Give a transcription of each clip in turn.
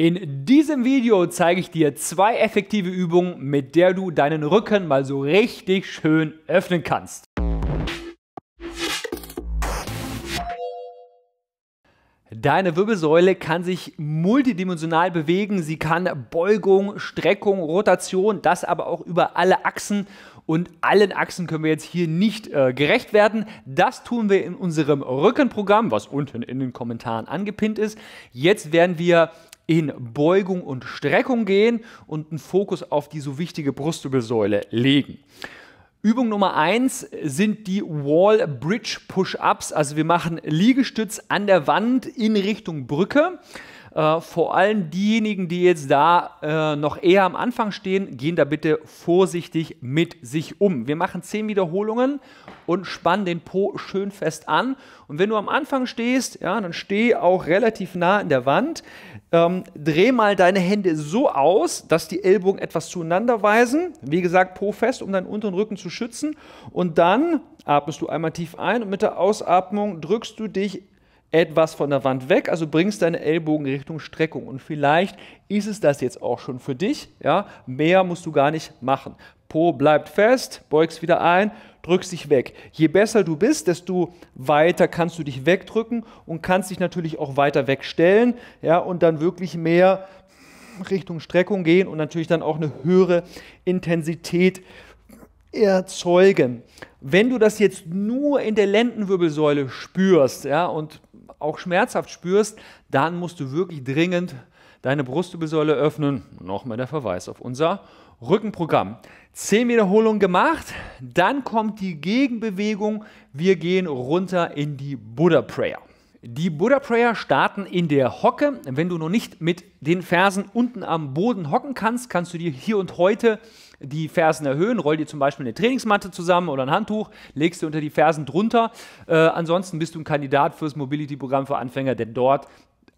In diesem Video zeige ich dir zwei effektive Übungen, mit der du deinen Rücken mal so richtig schön öffnen kannst. Deine Wirbelsäule kann sich multidimensional bewegen. Sie kann Beugung, Streckung, Rotation, das aber auch über alle Achsen. Und allen Achsen können wir jetzt hier nicht äh, gerecht werden. Das tun wir in unserem Rückenprogramm, was unten in den Kommentaren angepinnt ist. Jetzt werden wir in Beugung und Streckung gehen und einen Fokus auf die so wichtige Brustübelsäule legen. Übung Nummer 1 sind die Wall Bridge Push-Ups. Also wir machen Liegestütz an der Wand in Richtung Brücke. Äh, vor allem diejenigen, die jetzt da äh, noch eher am Anfang stehen, gehen da bitte vorsichtig mit sich um. Wir machen 10 Wiederholungen und spannen den Po schön fest an. Und wenn du am Anfang stehst, ja, dann steh auch relativ nah an der Wand. Ähm, dreh mal deine Hände so aus, dass die Ellbogen etwas zueinander weisen. Wie gesagt, Po fest, um deinen unteren Rücken zu schützen. Und dann atmest du einmal tief ein und mit der Ausatmung drückst du dich etwas von der Wand weg, also bringst deine Ellbogen Richtung Streckung. Und vielleicht ist es das jetzt auch schon für dich. Ja? Mehr musst du gar nicht machen. Po bleibt fest, beugst wieder ein, drückst dich weg. Je besser du bist, desto weiter kannst du dich wegdrücken und kannst dich natürlich auch weiter wegstellen ja? und dann wirklich mehr Richtung Streckung gehen und natürlich dann auch eine höhere Intensität erzeugen. Wenn du das jetzt nur in der Lendenwirbelsäule spürst ja, und auch schmerzhaft spürst, dann musst du wirklich dringend deine Brustübelsäule öffnen. Nochmal der Verweis auf unser Rückenprogramm. Zehn Wiederholungen gemacht, dann kommt die Gegenbewegung. Wir gehen runter in die Buddha Prayer. Die Buddha Prayer starten in der Hocke. Wenn du noch nicht mit den Fersen unten am Boden hocken kannst, kannst du dir hier und heute die Fersen erhöhen. Roll dir zum Beispiel eine Trainingsmatte zusammen oder ein Handtuch, legst du unter die Fersen drunter. Äh, ansonsten bist du ein Kandidat fürs Mobility-Programm für Anfänger, denn dort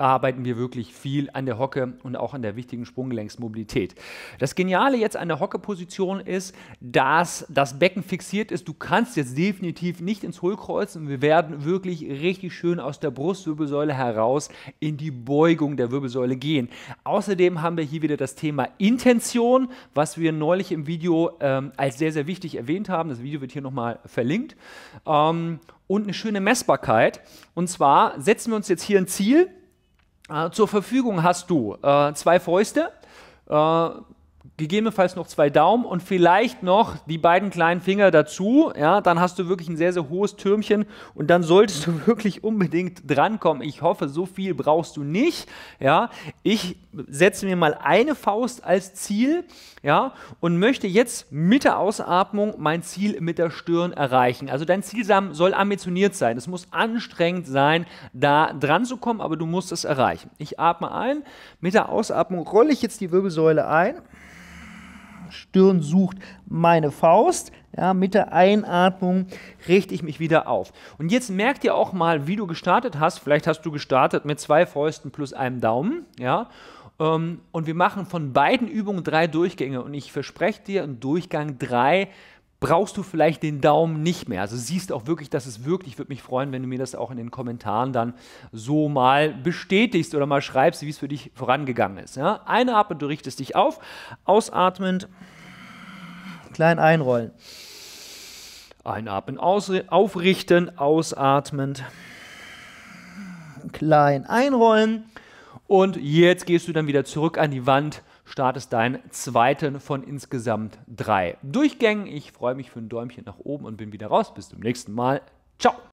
arbeiten wir wirklich viel an der Hocke und auch an der wichtigen Sprunggelenksmobilität. Das Geniale jetzt an der Hockeposition ist, dass das Becken fixiert ist. Du kannst jetzt definitiv nicht ins Hohlkreuz und wir werden wirklich richtig schön aus der Brustwirbelsäule heraus in die Beugung der Wirbelsäule gehen. Außerdem haben wir hier wieder das Thema Intention, was wir neulich im Video ähm, als sehr, sehr wichtig erwähnt haben. Das Video wird hier nochmal verlinkt. Ähm, und eine schöne Messbarkeit. Und zwar setzen wir uns jetzt hier ein Ziel äh, zur Verfügung hast du äh, zwei Fäuste, äh, gegebenenfalls noch zwei Daumen und vielleicht noch die beiden kleinen Finger dazu. Ja, dann hast du wirklich ein sehr, sehr hohes Türmchen und dann solltest du wirklich unbedingt drankommen. Ich hoffe, so viel brauchst du nicht. Ja, ich setze mir mal eine Faust als Ziel. Ja, und möchte jetzt mit der Ausatmung mein Ziel mit der Stirn erreichen. Also dein Ziel soll ambitioniert sein. Es muss anstrengend sein, da dran zu kommen, aber du musst es erreichen. Ich atme ein. Mit der Ausatmung rolle ich jetzt die Wirbelsäule ein. Stirn sucht meine Faust. Ja, mit der Einatmung richte ich mich wieder auf. Und jetzt merkt ihr auch mal, wie du gestartet hast. Vielleicht hast du gestartet mit zwei Fäusten plus einem Daumen. Ja? Ähm, und wir machen von beiden Übungen drei Durchgänge. Und ich verspreche dir, im Durchgang drei brauchst du vielleicht den Daumen nicht mehr. Also siehst auch wirklich, dass es wirklich, ich würde mich freuen, wenn du mir das auch in den Kommentaren dann so mal bestätigst oder mal schreibst, wie es für dich vorangegangen ist. Ja? Einatmen, du richtest dich auf, ausatmend, klein einrollen. Einatmen, aufrichten, ausatmend, klein einrollen. Und jetzt gehst du dann wieder zurück an die Wand startest deinen zweiten von insgesamt drei Durchgängen. Ich freue mich für ein Däumchen nach oben und bin wieder raus. Bis zum nächsten Mal. Ciao.